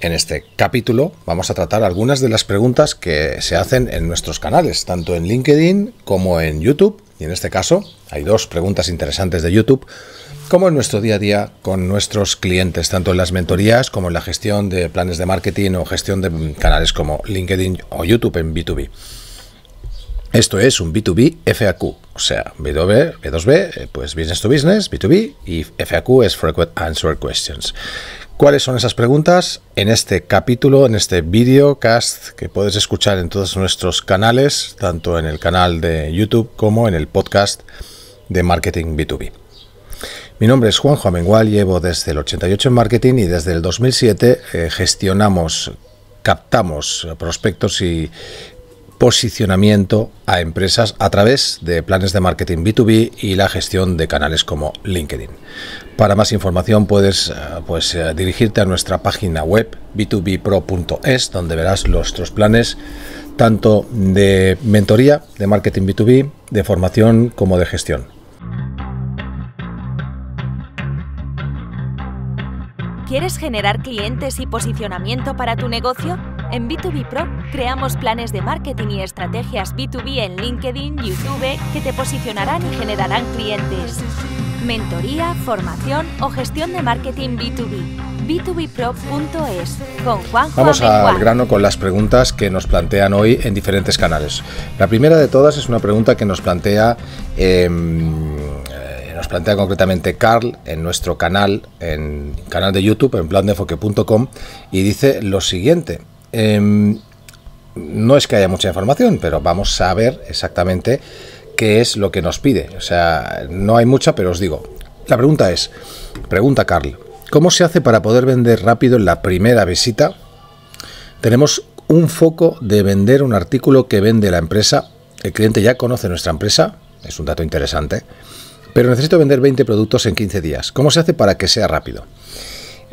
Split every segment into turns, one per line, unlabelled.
En este capítulo vamos a tratar algunas de las preguntas que se hacen en nuestros canales, tanto en LinkedIn como en YouTube. Y en este caso hay dos preguntas interesantes de YouTube, como en nuestro día a día con nuestros clientes, tanto en las mentorías como en la gestión de planes de marketing o gestión de canales como LinkedIn o YouTube en B2B. Esto es un B2B FAQ, o sea, B2B, B2B, eh, pues business to business, B2B y FAQ es Frequent Answer Questions. ¿Cuáles son esas preguntas? En este capítulo, en este videocast cast que puedes escuchar en todos nuestros canales, tanto en el canal de YouTube como en el podcast de Marketing B2B. Mi nombre es Juanjo Amengual, llevo desde el 88 en marketing y desde el 2007 eh, gestionamos captamos prospectos y posicionamiento a empresas a través de planes de marketing B2B y la gestión de canales como LinkedIn. Para más información puedes eh, pues, eh, dirigirte a nuestra página web b2bpro.es donde verás nuestros planes tanto de mentoría, de marketing B2B, de formación como de gestión. ¿Quieres generar clientes y posicionamiento para tu negocio? En B2B Pro creamos planes de marketing y estrategias B2B en LinkedIn, YouTube, que te posicionarán y generarán clientes. Mentoría, formación o gestión de marketing B2B. B2Bpro.es con Juan Vamos al grano con las preguntas que nos plantean hoy en diferentes canales. La primera de todas es una pregunta que nos plantea em, eh, nos plantea concretamente Carl en nuestro canal, en canal de YouTube, en plandefoque.com, y dice lo siguiente. Em, no es que haya mucha información, pero vamos a ver exactamente qué es lo que nos pide. O sea, no hay mucha, pero os digo. La pregunta es, pregunta Carl, ¿cómo se hace para poder vender rápido en la primera visita? Tenemos un foco de vender un artículo que vende la empresa. El cliente ya conoce nuestra empresa, es un dato interesante, pero necesito vender 20 productos en 15 días. ¿Cómo se hace para que sea rápido?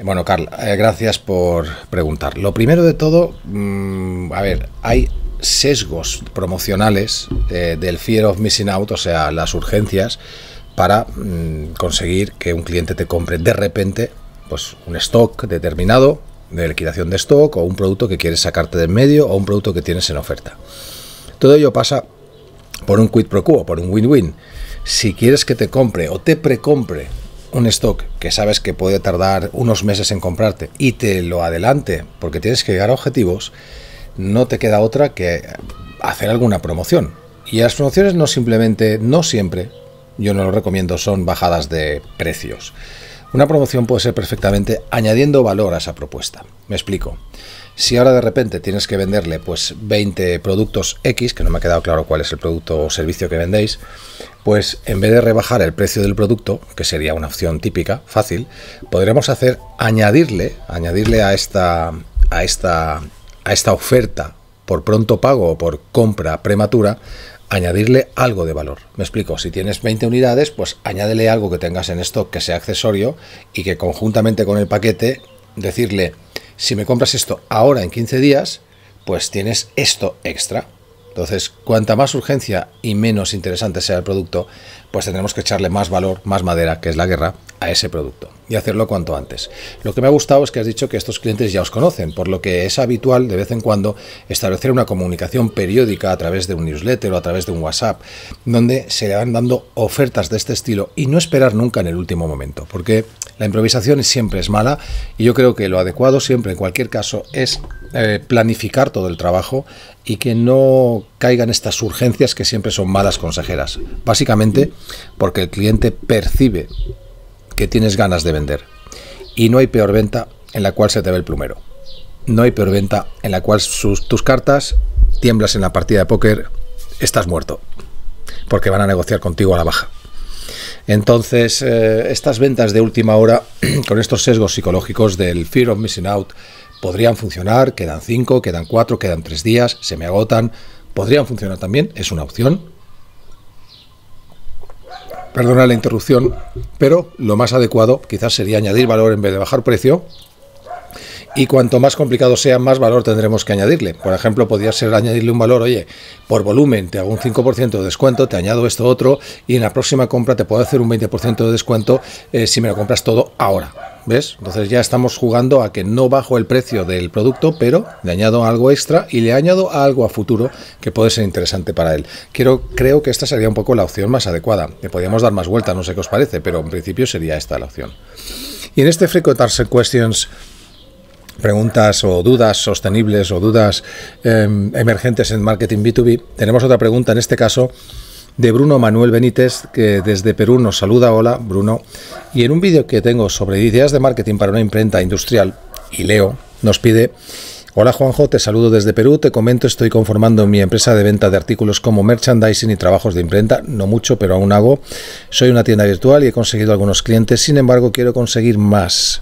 Bueno, Carl, eh, gracias por preguntar. Lo primero de todo, mm, a ver, hay sesgos promocionales eh, del fear of missing out, o sea, las urgencias, para mm, conseguir que un cliente te compre de repente pues, un stock determinado, de liquidación de stock, o un producto que quieres sacarte del medio, o un producto que tienes en oferta. Todo ello pasa por un quid pro quo, por un win-win. Si quieres que te compre o te precompre un stock que sabes que puede tardar unos meses en comprarte y te lo adelante porque tienes que llegar a objetivos, no te queda otra que hacer alguna promoción. Y las promociones no simplemente, no siempre, yo no lo recomiendo, son bajadas de precios. Una promoción puede ser perfectamente añadiendo valor a esa propuesta. Me explico. Si ahora de repente tienes que venderle pues 20 productos X, que no me ha quedado claro cuál es el producto o servicio que vendéis, pues en vez de rebajar el precio del producto, que sería una opción típica, fácil, podremos hacer añadirle, añadirle a esta, a esta, a esta oferta por pronto pago o por compra prematura, añadirle algo de valor. Me explico, si tienes 20 unidades, pues añádele algo que tengas en stock que sea accesorio y que conjuntamente con el paquete decirle, si me compras esto ahora en 15 días, pues tienes esto extra. Entonces, cuanta más urgencia y menos interesante sea el producto, pues tendremos que echarle más valor, más madera, que es la guerra, a ese producto y hacerlo cuanto antes. Lo que me ha gustado es que has dicho que estos clientes ya os conocen, por lo que es habitual de vez en cuando establecer una comunicación periódica a través de un newsletter o a través de un WhatsApp, donde se le van dando ofertas de este estilo y no esperar nunca en el último momento, porque la improvisación siempre es mala y yo creo que lo adecuado siempre, en cualquier caso, es eh, planificar todo el trabajo y que no caigan estas urgencias que siempre son malas consejeras. Básicamente porque el cliente percibe que tienes ganas de vender. Y no hay peor venta en la cual se te ve el plumero. No hay peor venta en la cual tus cartas tiemblas en la partida de póker, estás muerto. Porque van a negociar contigo a la baja. Entonces, eh, estas ventas de última hora, con estos sesgos psicológicos del fear of missing out, podrían funcionar, quedan cinco, quedan cuatro, quedan tres días, se me agotan, podrían funcionar también, es una opción. Perdona la interrupción, pero lo más adecuado quizás sería añadir valor en vez de bajar precio y cuanto más complicado sea, más valor tendremos que añadirle. Por ejemplo, podría ser añadirle un valor, oye, por volumen te hago un 5% de descuento, te añado esto otro y en la próxima compra te puedo hacer un 20% de descuento eh, si me lo compras todo ahora. ¿Ves? Entonces ya estamos jugando a que no bajo el precio del producto, pero le añado algo extra y le añado algo a futuro que puede ser interesante para él. Quiero, creo que esta sería un poco la opción más adecuada. Le podríamos dar más vueltas, no sé qué os parece, pero en principio sería esta la opción. Y en este Frequentarse Questions preguntas o dudas sostenibles o dudas em, emergentes en marketing B2B, tenemos otra pregunta, en este caso de Bruno Manuel Benítez, que desde Perú nos saluda. Hola, Bruno. Y en un vídeo que tengo sobre ideas de marketing para una imprenta industrial, y leo, nos pide... Hola Juanjo, te saludo desde Perú, te comento estoy conformando mi empresa de venta de artículos como merchandising y trabajos de imprenta, no mucho pero aún hago. Soy una tienda virtual y he conseguido algunos clientes, sin embargo quiero conseguir más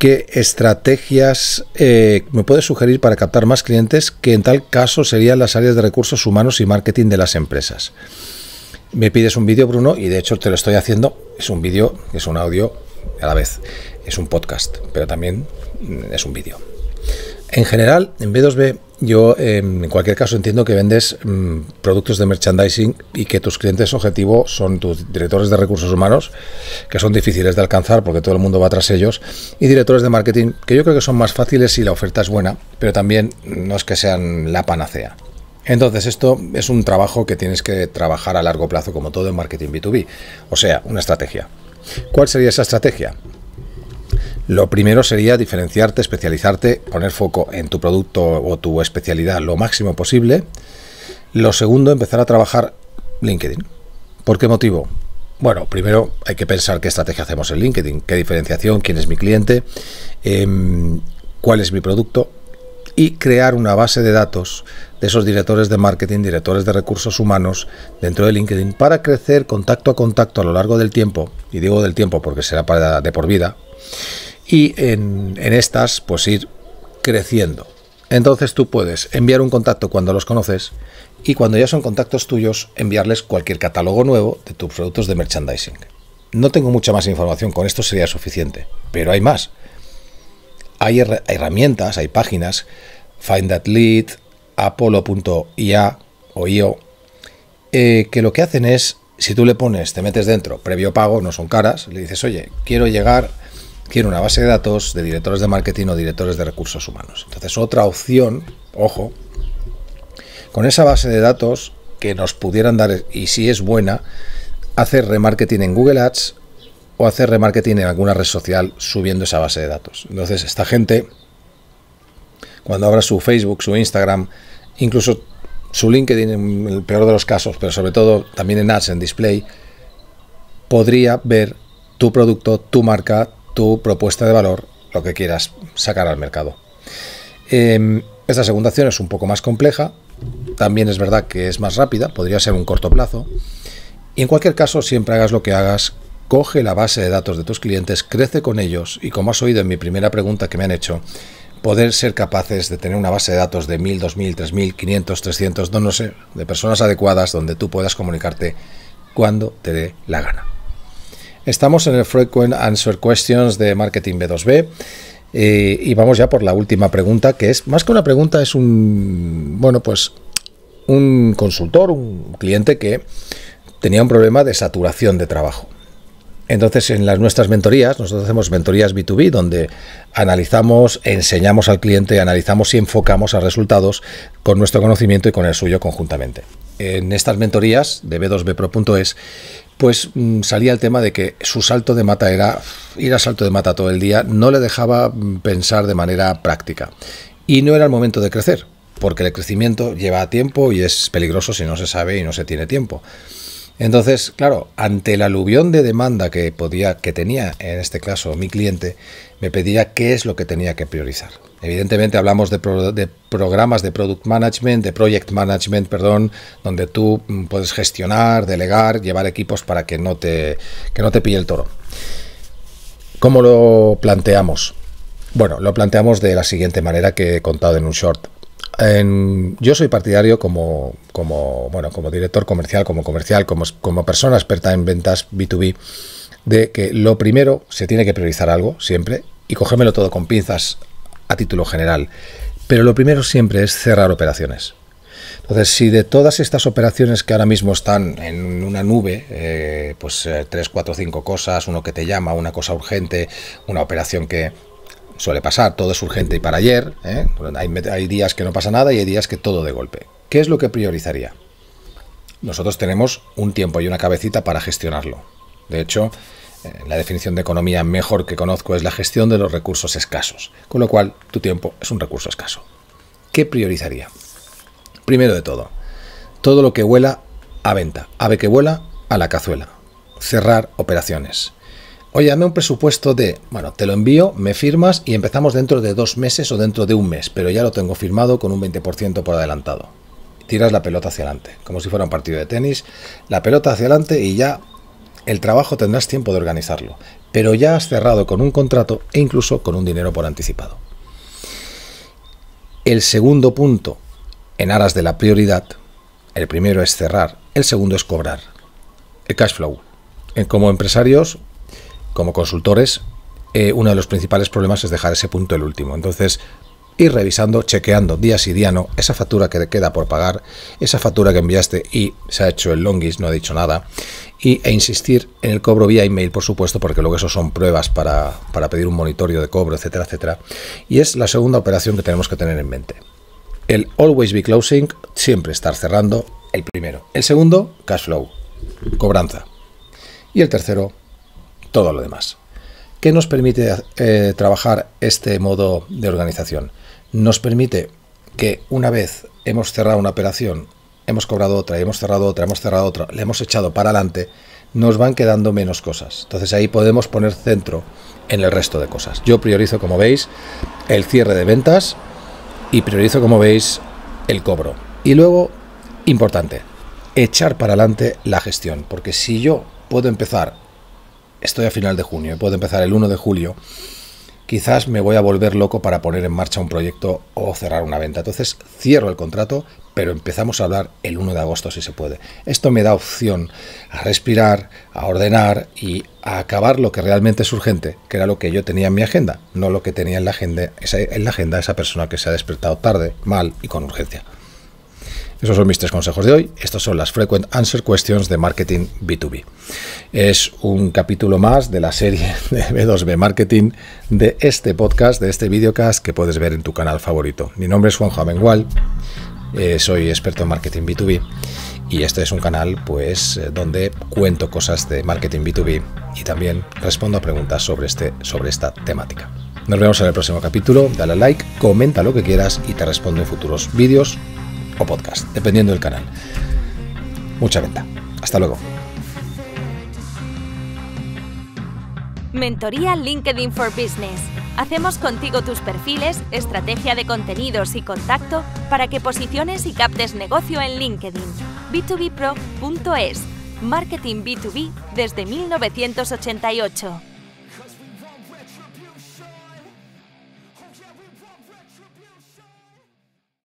qué estrategias eh, me puedes sugerir para captar más clientes que en tal caso serían las áreas de recursos humanos y marketing de las empresas. Me pides un vídeo, Bruno, y de hecho te lo estoy haciendo. Es un vídeo, es un audio a la vez. Es un podcast, pero también mm, es un vídeo. En general, en B2B yo em, en cualquier caso entiendo que vendes mm, productos de merchandising y que tus clientes objetivo son tus directores de recursos humanos, que son difíciles de alcanzar porque todo el mundo va tras ellos, y directores de marketing, que yo creo que son más fáciles si la oferta es buena, pero también no es que sean la panacea. Entonces, esto es un trabajo que tienes que trabajar a largo plazo, como todo en marketing B2B, o sea, una estrategia. ¿Cuál sería esa estrategia? Lo primero sería diferenciarte, especializarte, poner foco en tu producto o tu especialidad lo máximo posible. Lo segundo, empezar a trabajar LinkedIn. ¿Por qué motivo? Bueno, primero hay que pensar qué estrategia hacemos en LinkedIn, qué diferenciación, quién es mi cliente, em, cuál es mi producto y crear una base de datos de esos directores de marketing, directores de recursos humanos dentro de LinkedIn para crecer contacto a contacto a lo largo del tiempo, y digo del tiempo porque será para de por vida, y en, estas pues ir creciendo. Entonces tú puedes enviar un contacto cuando los conoces y cuando ya son contactos tuyos enviarles cualquier catálogo nuevo de tus productos de merchandising. No tengo mucha más información, con esto sería suficiente, pero hay más. Hay herramientas, hay páginas, Find That Lead, o io, eh, que lo que hacen es, si tú le pones, te metes dentro, previo pago, no son caras, le dices, oye, quiero llegar Quiere una base de datos de directores de marketing o directores de recursos humanos. Entonces, otra opción, ojo, con esa base de datos que nos pudieran dar, y si es buena, hacer remarketing en Google Ads o hacer remarketing en alguna red social subiendo esa base de datos. Entonces, esta gente, cuando abra su Facebook, su Instagram, incluso su LinkedIn en el peor de los casos, pero sobre todo también en Ads, en Display, podría ver tu producto, tu marca, tu propuesta de valor, lo que quieras sacar al mercado. Em, esta segunda acción es un poco más compleja, también es verdad que es más rápida, podría ser un corto plazo, y en cualquier caso, siempre hagas lo que hagas, coge la base de datos de tus clientes, crece con ellos, y como has oído en mi primera pregunta que me han hecho, poder ser capaces de tener una base de datos de 1000, 2000, mil 500, 300, no, no sé, de personas adecuadas donde tú puedas comunicarte cuando te dé la gana. Estamos en el Frequent Answer Questions de Marketing B2B. Eh, y vamos ya por la última pregunta, que es más que una pregunta, es un bueno, pues un consultor, un cliente que tenía un problema de saturación de trabajo. Entonces, en las nuestras mentorías, nosotros hacemos mentorías B2B, donde analizamos, enseñamos al cliente, analizamos y enfocamos a resultados con nuestro conocimiento y con el suyo conjuntamente. En estas mentorías de b2bpro.es pues mm, salía el tema de que su salto de mata era ir a salto de mata todo el día, no le dejaba mm, pensar de manera práctica. Y no era el momento de crecer, porque el crecimiento lleva tiempo y es peligroso si no se sabe y no se tiene tiempo. Entonces, claro, ante el aluvión de demanda que podía, que tenía en este caso mi cliente, me pedía qué es lo que tenía que priorizar. Evidentemente hablamos de, programas de product management, de project management, perdón, donde tú mm, puedes gestionar, delegar, llevar equipos para que no te, que no te pille el toro. ¿Cómo lo planteamos? Bueno, lo planteamos de la siguiente manera que he contado en un short yo soy partidario como, bueno, como director comercial, como comercial, como, persona experta en ventas B2B, de que lo primero se tiene que priorizar algo siempre y cogérmelo todo con pinzas a título general. Pero lo primero siempre es cerrar operaciones. Entonces, si de todas estas operaciones que ahora mismo están en una nube, eh, pues eh, tres, cuatro, cinco cosas, uno que te llama, una cosa urgente, una operación que, suele pasar, todo es urgente y para ayer, ¿eh? hay, días que no pasa nada y hay días que todo de golpe. ¿Qué es lo que priorizaría? Nosotros tenemos un tiempo y una cabecita para gestionarlo. De hecho, eh, la definición de economía mejor que conozco es la gestión de los recursos escasos, con lo cual tu tiempo es un recurso escaso. ¿Qué priorizaría? Primero de todo, todo lo que vuela a venta, ave que vuela a la cazuela. Cerrar operaciones oye, dame un presupuesto de, bueno, te lo envío, me firmas y empezamos dentro de dos meses o dentro de un mes, pero ya lo tengo firmado con un 20% por adelantado. Tiras la pelota hacia adelante, como si fuera un partido de tenis, la pelota hacia adelante y ya el trabajo tendrás tiempo de organizarlo, pero ya has cerrado con un contrato e incluso con un dinero por anticipado. El segundo punto, en aras de la prioridad, el primero es cerrar, el segundo es cobrar. El cash flow. Como empresarios, como consultores, eh, uno de los principales problemas es dejar ese punto el último. Entonces, ir revisando, chequeando día sí día no, esa factura que te queda por pagar, esa factura que enviaste y se ha hecho el longis, no ha dicho nada, y, e insistir en el cobro vía email, por supuesto, porque luego eso son pruebas para, para pedir un monitorio de cobro, etcétera, etcétera. Y es la segunda operación que tenemos que tener en mente. El always be closing, siempre estar cerrando, el primero. El segundo, cash flow, cobranza. Y el tercero, todo lo demás. ¿Qué nos permite eh, trabajar este modo de organización? Nos permite que una vez hemos cerrado una operación, hemos cobrado otra, hemos cerrado otra, hemos cerrado otra, le hemos echado para adelante, nos van quedando menos cosas. Entonces ahí podemos poner centro en el resto de cosas. Yo priorizo, como veis, el cierre de ventas y priorizo, como veis, el cobro. Y luego, importante, echar para adelante la gestión, porque si yo puedo empezar estoy a final de junio puedo empezar el 1 de julio, quizás me voy a volver loco para poner en marcha un proyecto o cerrar una venta. Entonces cierro el contrato, pero empezamos a hablar el 1 de agosto si se puede. Esto me da opción a respirar, a ordenar y a acabar lo que realmente es urgente, que era lo que yo tenía en mi agenda, no lo que tenía en la agenda esa, en la agenda esa persona que se ha despertado tarde, mal y con urgencia. Esos son mis tres consejos de hoy. estos son las Frequent Answer Questions de Marketing B2B. Es un capítulo más de la serie de B2B Marketing de este podcast, de este videocast que puedes ver en tu canal favorito. Mi nombre es Juan Amengual, eh, soy experto en Marketing B2B y este es un canal pues eh, donde cuento cosas de Marketing B2B y también respondo a preguntas sobre, este, sobre esta temática. Nos vemos en el próximo capítulo, dale like, comenta lo que quieras y te respondo en futuros vídeos o podcast, dependiendo del canal. Mucha venta. Hasta luego. Mentoría LinkedIn for Business. Hacemos contigo tus perfiles, estrategia de contenidos y contacto para que posiciones y captes negocio en LinkedIn. b2bpro.es. Marketing B2B desde 1988.